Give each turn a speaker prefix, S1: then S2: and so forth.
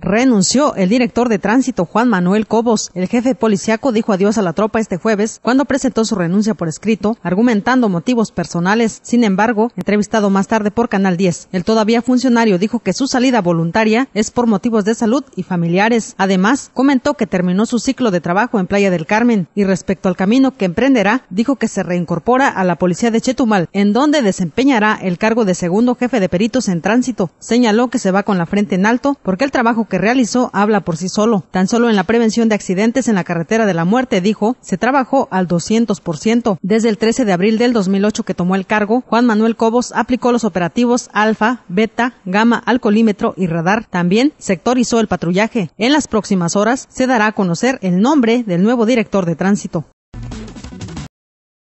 S1: renunció. El director de tránsito Juan Manuel Cobos, el jefe policiaco, dijo adiós a la tropa este jueves cuando presentó su renuncia por escrito, argumentando motivos personales. Sin embargo, entrevistado más tarde por Canal 10, el todavía funcionario dijo que su salida voluntaria es por motivos de salud y familiares. Además, comentó que terminó su ciclo de trabajo en Playa del Carmen y respecto al camino que emprenderá, dijo que se reincorpora a la policía de Chetumal, en donde desempeñará el cargo de segundo jefe de peritos en tránsito. Señaló que se va con la frente en alto porque el trabajo que realizó habla por sí solo. Tan solo en la prevención de accidentes en la carretera de la muerte, dijo, se trabajó al 200%. Desde el 13 de abril del 2008 que tomó el cargo, Juan Manuel Cobos aplicó los operativos alfa, beta, gamma, Alcolímetro y radar. También sectorizó el patrullaje. En las próximas horas se dará a conocer el nombre del nuevo director de tránsito.